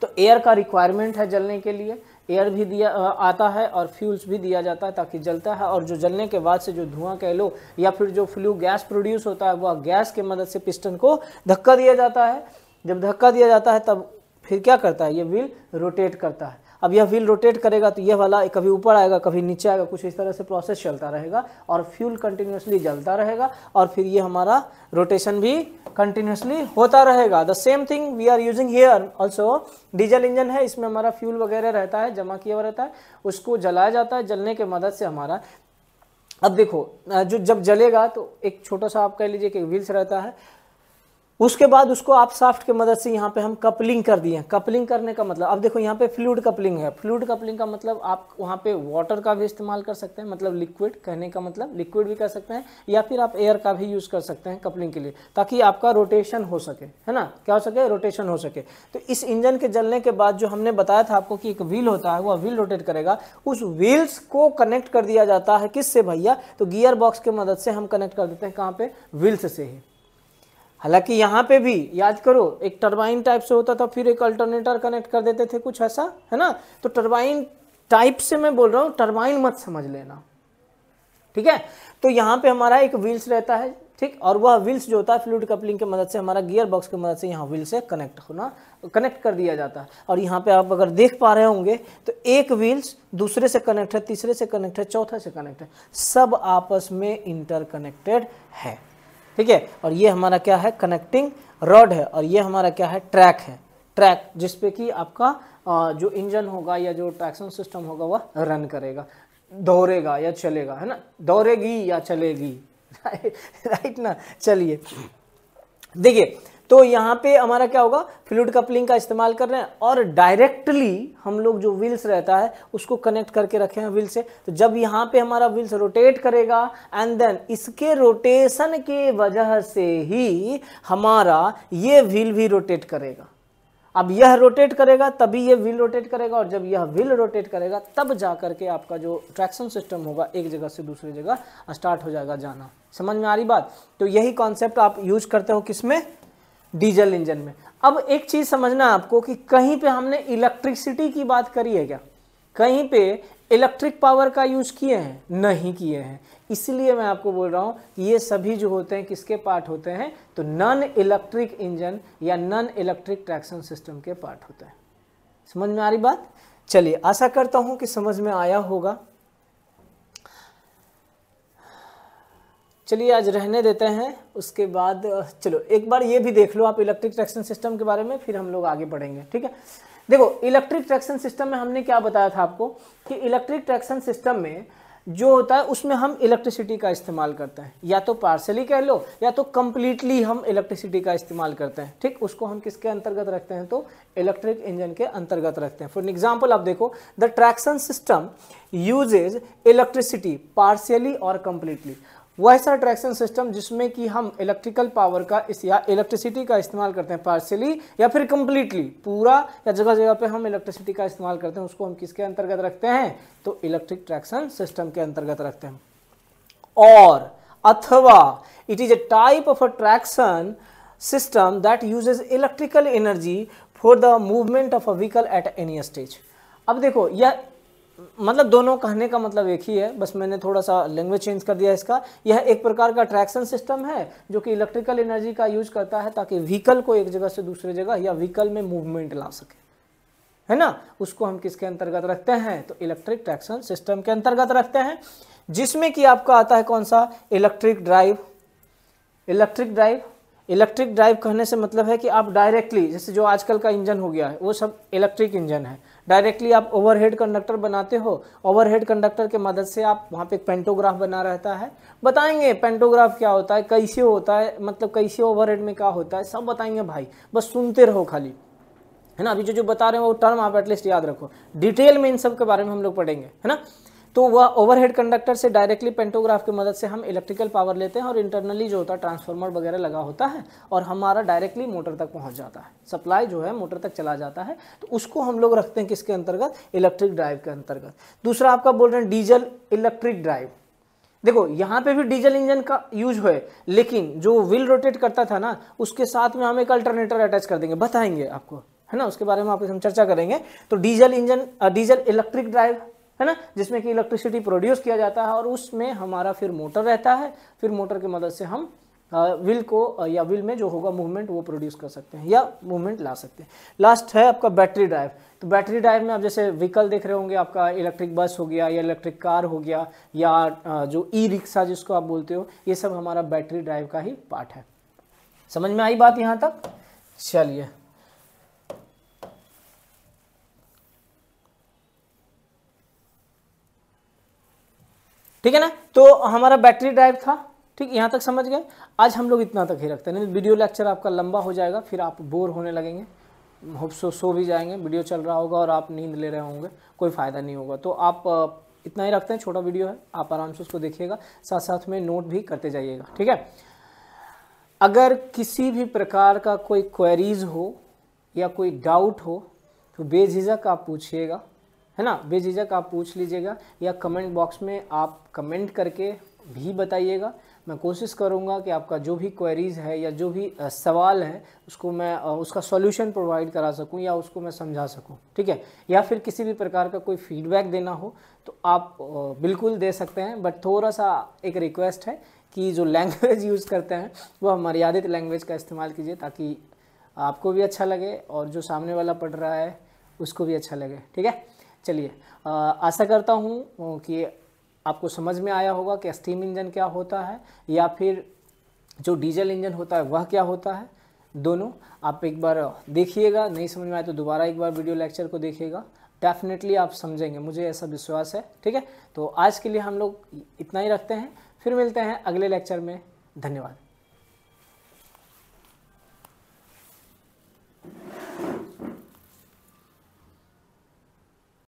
तो एयर का रिक्वायरमेंट है जलने के लिए एयर भी दिया आता है और फ्यूल्स भी दिया जाता है ताकि जलता है और जो जलने के बाद से जो धुआं कह लो या फिर जो फ्लू गैस प्रोड्यूस होता है वह गैस के मदद से पिस्टन को धक्का दिया जाता है जब धक्का दिया जाता है तब फिर क्या करता है ये व्हील रोटेट करता है अब यह व्हील रोटेट करेगा तो यह वाला कभी ऊपर आएगा कभी नीचे आएगा कुछ इस तरह से प्रोसेस चलता रहेगा और फ्यूल कंटिन्यूसली जलता रहेगा और फिर ये हमारा रोटेशन भी कंटिन्यूसली होता रहेगा the same thing we are using here also diesel engine है इसमें हमारा फ्यूल वगैरह रहता है जमा किया हुआ रहता है उसको जलाया जाता है जलने के मदद से हमारा अब देखो जो जब जलेगा तो एक छोटा सा आप कह लीजिए कि व्हील्स रहता है उसके बाद उसको आप साफ्ट के मदद से यहाँ पे हम कपलिंग कर दिए कपलिंग करने का मतलब अब देखो यहाँ पे फ्लूड कपलिंग है फ्लूड कपलिंग का मतलब आप वहाँ पे वाटर का भी इस्तेमाल कर सकते हैं मतलब लिक्विड कहने का मतलब लिक्विड भी कर सकते हैं या फिर आप एयर का भी यूज़ कर सकते हैं कपलिंग के लिए ताकि आपका रोटेशन हो सके है ना क्या हो सके रोटेशन हो सके तो इस इंजन के जलने के बाद जो हमने बताया था आपको कि एक व्हील होता है वह व्हील रोटेट करेगा उस व्हील्स को कनेक्ट कर दिया जाता है किससे भैया तो गियर बॉक्स की मदद से हम कनेक्ट कर देते हैं कहाँ पे व्हील्स से ही हालांकि यहाँ पे भी याद करो एक टरबाइन टाइप से होता था फिर एक अल्टरनेटर कनेक्ट कर देते थे कुछ ऐसा है ना तो टरबाइन टाइप से मैं बोल रहा हूँ टरबाइन मत समझ लेना ठीक है तो यहाँ पे हमारा एक व्हील्स रहता है ठीक और वह व्हील्स जो होता है फ्लूड कपलिंग की मदद से हमारा गियर बॉक्स की मदद से यहाँ व्हील से कनेक्ट होना कनेक्ट कर दिया जाता है और यहाँ पे आप अगर देख पा रहे होंगे तो एक व्हील्स दूसरे से कनेक्ट है तीसरे से कनेक्ट है चौथा से कनेक्ट है सब आपस में इंटरकनेक्टेड है ठीक है और ये हमारा क्या है कनेक्टिंग रॉड है और ये हमारा क्या है ट्रैक है ट्रैक जिसपे कि आपका जो इंजन होगा या जो ट्रैक्शन सिस्टम होगा वह रन करेगा दौड़ेगा या चलेगा है ना दौड़ेगी या चलेगी राइट ना चलिए देखिए तो यहाँ पे हमारा क्या होगा फ्लूड कपलिंग का इस्तेमाल कर रहे हैं और डायरेक्टली हम लोग जो व्हील्स रहता है उसको कनेक्ट करके रखे हैं व्हील से तो जब यहाँ पे हमारा व्हील्स रोटेट करेगा एंड देन इसके रोटेशन के वजह से ही हमारा ये व्हील भी रोटेट करेगा अब यह रोटेट करेगा तभी यह व्हील रोटेट करेगा और जब यह व्हील रोटेट करेगा तब जा करके आपका जो ट्रैक्शन सिस्टम होगा एक जगह से दूसरी जगह स्टार्ट हो जाएगा जाना समझ में आ रही बात तो यही कॉन्सेप्ट आप यूज करते हो किसमें डीजल इंजन में अब एक चीज़ समझना आपको कि कहीं पे हमने इलेक्ट्रिसिटी की बात करी है क्या कहीं पे इलेक्ट्रिक पावर का यूज किए हैं नहीं किए हैं इसलिए मैं आपको बोल रहा हूँ कि ये सभी जो होते हैं किसके पार्ट होते हैं तो नॉन इलेक्ट्रिक इंजन या नॉन इलेक्ट्रिक ट्रैक्शन सिस्टम के पार्ट होते हैं समझ में आ रही बात चलिए आशा करता हूँ कि समझ में आया होगा चलिए आज रहने देते हैं उसके बाद चलो एक बार ये भी देख लो आप इलेक्ट्रिक ट्रैक्शन सिस्टम के बारे में फिर हम लोग आगे बढ़ेंगे ठीक है देखो इलेक्ट्रिक ट्रैक्शन सिस्टम में हमने क्या बताया था आपको कि इलेक्ट्रिक ट्रैक्शन सिस्टम में जो होता है उसमें हम इलेक्ट्रिसिटी का इस्तेमाल करते हैं या तो पार्सली कह लो या तो कम्प्लीटली हम इलेक्ट्रिसिटी का इस्तेमाल करते हैं ठीक उसको हम किसके अंतर्गत रखते हैं तो इलेक्ट्रिक इंजन के अंतर्गत रखते हैं फॉर एग्जाम्पल आप देखो the traction system uses electricity partially और कम्प्लीटली वह ऐसा ट्रैक्शन सिस्टम जिसमें कि हम इलेक्ट्रिकल पावर का इस या इलेक्ट्रिसिटी का इस्तेमाल करते हैं पार्शियली या फिर कंप्लीटली पूरा या जगह जगह पे हम इलेक्ट्रिसिटी का इस्तेमाल करते हैं उसको हम किसके अंतर्गत रखते हैं तो इलेक्ट्रिक ट्रैक्शन सिस्टम के अंतर्गत रखते हैं और अथवा it is a type of a traction system that uses electrical energy for the movement of a vehicle at any stage अब देखो यह मतलब दोनों कहने का मतलब एक ही है बस मैंने थोड़ा सा लैंग्वेज चेंज कर दिया इसका यह एक प्रकार का ट्रैक्शन सिस्टम है जो कि इलेक्ट्रिकल एनर्जी का यूज करता है ताकि व्हीकल को एक जगह से दूसरे जगह या व्हीकल में मूवमेंट ला सके है ना उसको हम किसके अंतर्गत रखते हैं तो इलेक्ट्रिक ट्रैक्शन सिस्टम के अंतर्गत रखते हैं जिसमें कि आपका आता है कौन सा electric drive electric drive electric drive कहने से मतलब है कि आप डायरेक्टली जैसे जो आजकल का इंजन हो गया है वो सब इलेक्ट्रिक इंजन है डायरेक्टली आप ओवरहेड कंडक्टर बनाते हो ओवरहेड कंडक्टर के मदद से आप वहाँ पे एक पेंटोग्राफ बना रहता है बताएंगे पेंटोग्राफ क्या होता है कैसे होता है मतलब कैसे ओवरहेड में क्या होता है सब बताएंगे भाई बस सुनते रहो खाली है ना अभी जो जो बता रहे हैं वो टर्म आप एटलीस्ट याद रखो डिटेल में इन सब के बारे में हम लोग पढ़ेंगे है ना तो वह ओवरहेड कंडक्टर से डायरेक्टली पेंटोग्राफ की मदद से हम इलेक्ट्रिकल पावर लेते हैं और इंटरनली जो होता है ट्रांसफार्मर वगैरह लगा होता है और हमारा डायरेक्टली मोटर तक पहुंच जाता है सप्लाई जो है मोटर तक चला जाता है तो उसको हम लोग रखते हैं किसके अंतर्गत इलेक्ट्रिक ड्राइव के अंतर्गत दूसरा आपका बोल रहे हैं डीजल इलेक्ट्रिक ड्राइव देखो यहाँ पे भी डीजल इंजन का यूज हुए लेकिन जो व्हील रोटेट करता था ना उसके साथ में हम एक अल्टरनेटर अटैच कर देंगे बताएंगे आपको है ना उसके बारे में आपसे हम चर्चा करेंगे तो diesel engine diesel electric drive है ना जिसमें कि इलेक्ट्रिसिटी प्रोड्यूस किया जाता है और उसमें हमारा फिर मोटर रहता है फिर मोटर की मदद से हम व्हील को या व्हील में जो होगा मूवमेंट वो प्रोड्यूस कर सकते हैं या मूवमेंट ला सकते हैं लास्ट है आपका बैटरी ड्राइव तो बैटरी ड्राइव में आप जैसे व्हीकल देख रहे होंगे आपका इलेक्ट्रिक बस हो गया या इलेक्ट्रिक कार हो गया या जो ई रिक्शा जिसको आप बोलते हो ये सब हमारा बैटरी ड्राइव का ही पार्ट है समझ में आई बात यहाँ तक चलिए ठीक है ना तो हमारा बैटरी ड्राइव था ठीक यहाँ तक समझ गए आज हम लोग इतना तक ही रखते हैं वीडियो लेक्चर आपका लंबा हो जाएगा फिर आप बोर होने लगेंगे होप सो सो भी जाएंगे वीडियो चल रहा होगा और आप नींद ले रहे होंगे कोई फ़ायदा नहीं होगा तो आप इतना ही रखते हैं छोटा वीडियो है आप आराम से उसको देखिएगा साथ साथ में नोट भी करते जाइएगा ठीक है अगर किसी भी प्रकार का कोई क्वेरीज हो या कोई डाउट हो तो बेझिझक आप पूछिएगा है ना बेझिझक आप पूछ लीजिएगा या कमेंट बॉक्स में आप कमेंट करके भी बताइएगा मैं कोशिश करूँगा कि आपका जो भी क्वेरीज़ है या जो भी सवाल है उसको मैं उसका सॉल्यूशन प्रोवाइड करा सकूं या उसको मैं समझा सकूं ठीक है या फिर किसी भी प्रकार का कोई फीडबैक देना हो तो आप बिल्कुल दे सकते हैं बट थोड़ा सा एक रिक्वेस्ट है कि जो लैंग्वेज यूज़ करते हैं वह मर्यादित लैंग्वेज का इस्तेमाल कीजिए ताकि आपको भी अच्छा लगे और जो सामने वाला पढ़ रहा है उसको भी अच्छा लगे ठीक है चलिए आशा करता हूँ कि आपको समझ में आया होगा कि स्टीम इंजन क्या होता है या फिर जो डीजल इंजन होता है वह क्या होता है दोनों आप एक बार देखिएगा नहीं समझ में आए तो दोबारा एक बार वीडियो लेक्चर को देखिएगा डेफिनेटली आप समझेंगे मुझे ऐसा विश्वास है ठीक है तो आज के लिए हम लोग इतना ही रखते हैं फिर मिलते हैं अगले लेक्चर में धन्यवाद